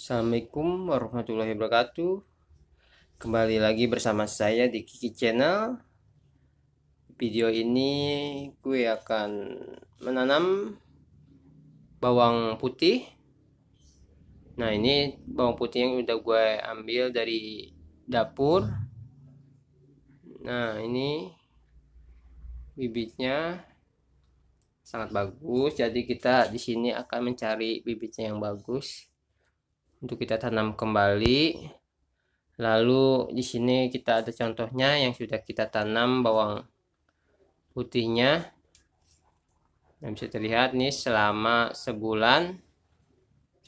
Assalamualaikum warahmatullahi wabarakatuh Kembali lagi bersama saya di Kiki Channel Video ini gue akan menanam bawang putih Nah ini bawang putih yang udah gue ambil dari dapur Nah ini bibitnya sangat bagus jadi kita di sini akan mencari bibitnya yang bagus untuk kita tanam kembali lalu di sini kita ada contohnya yang sudah kita tanam bawang putihnya yang bisa terlihat nih selama sebulan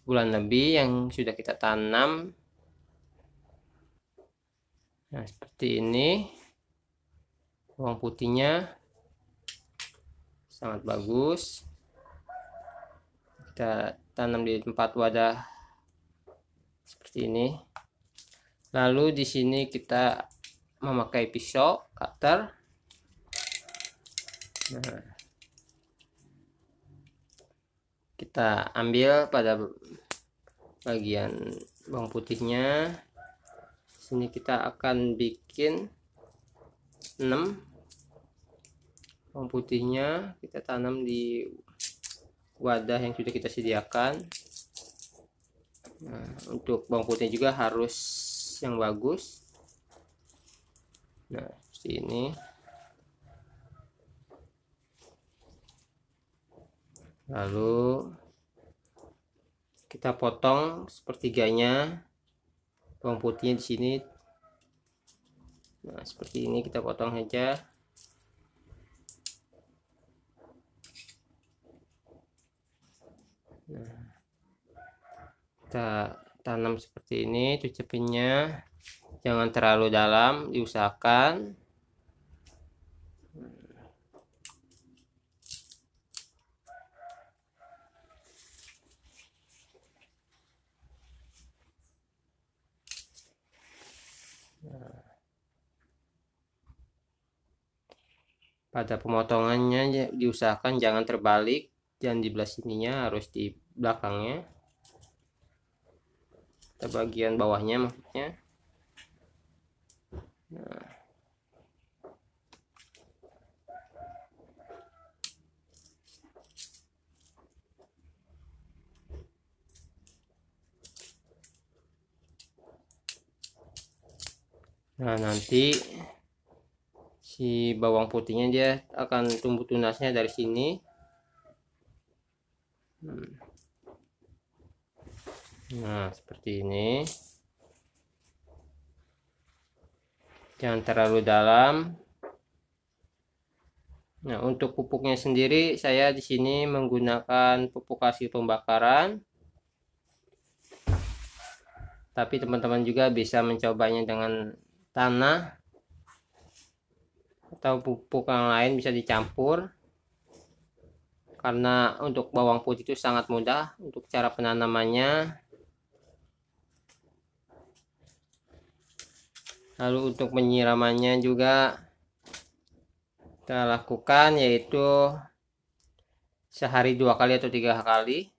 sebulan lebih yang sudah kita tanam nah seperti ini bawang putihnya sangat bagus kita tanam di tempat wadah seperti ini lalu di sini kita memakai pisau cutter nah, kita ambil pada bagian bawang putihnya Di sini kita akan bikin 6 bawang putihnya kita tanam di wadah yang sudah kita sediakan nah, untuk bawang putih juga harus yang bagus nah sini lalu kita potong sepertiganya bawang putihnya di sini nah seperti ini kita potong aja nah kita tanam seperti ini cuci pinnya jangan terlalu dalam diusahakan pada pemotongannya ya, diusahakan jangan terbalik dan di belah sininya harus di belakangnya ke bagian bawahnya maksudnya nah. nah. nanti si bawang putihnya dia akan tumbuh tunasnya dari sini hmm nah seperti ini jangan terlalu dalam Nah, untuk pupuknya sendiri saya di sini menggunakan pupuk hasil pembakaran. Tapi teman-teman juga bisa mencobanya dengan tanah atau pupuk yang lain bisa dicampur. Karena untuk bawang putih itu sangat mudah untuk cara penanamannya. lalu untuk penyiramannya juga kita lakukan yaitu sehari dua kali atau tiga kali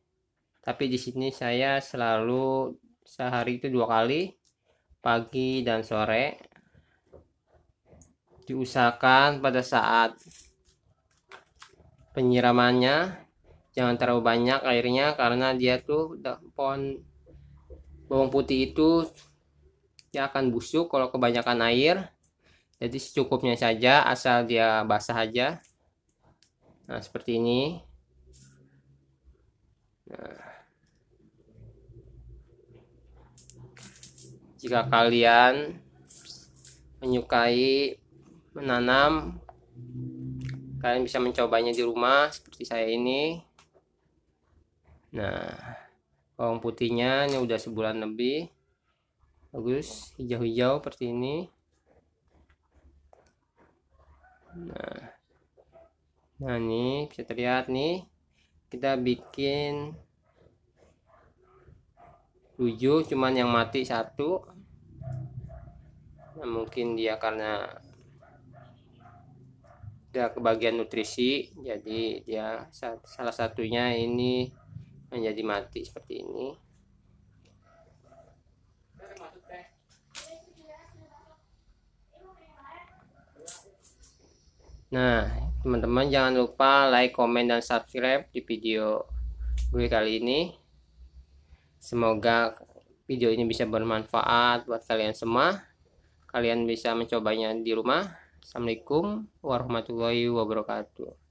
tapi di sini saya selalu sehari itu dua kali pagi dan sore diusahakan pada saat penyiramannya jangan terlalu banyak airnya karena dia tuh pohon bawang putih itu dia akan busuk kalau kebanyakan air jadi secukupnya saja asal dia basah aja nah seperti ini nah. jika kalian menyukai menanam kalian bisa mencobanya di rumah seperti saya ini nah bawang putihnya ini udah sebulan lebih bagus hijau-hijau seperti ini nah nah ini bisa terlihat nih kita bikin tujuh cuman yang mati satu nah, mungkin dia karena udah kebagian nutrisi jadi dia salah satunya ini menjadi mati seperti ini Nah, teman-teman jangan lupa like, komen, dan subscribe di video gue kali ini. Semoga video ini bisa bermanfaat buat kalian semua. Kalian bisa mencobanya di rumah. Assalamualaikum warahmatullahi wabarakatuh.